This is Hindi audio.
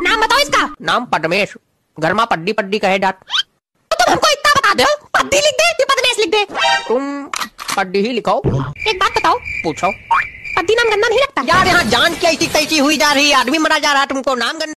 नाम बताओ इसका नाम पदमेश गर्मा पड्डी पड्डी कहे डाट तो तुम हमको इतना बता दो पड्डी लिख दे कि पदमेश लिख दे तुम पड्डी ही लिखो एक बात बताओ पूछो पद्दी नाम गंदा नहीं लगता यार यहाँ जान की ऐसी तैसी हुई जा रही है आदमी मरा जा रहा है तुमको नाम गंदा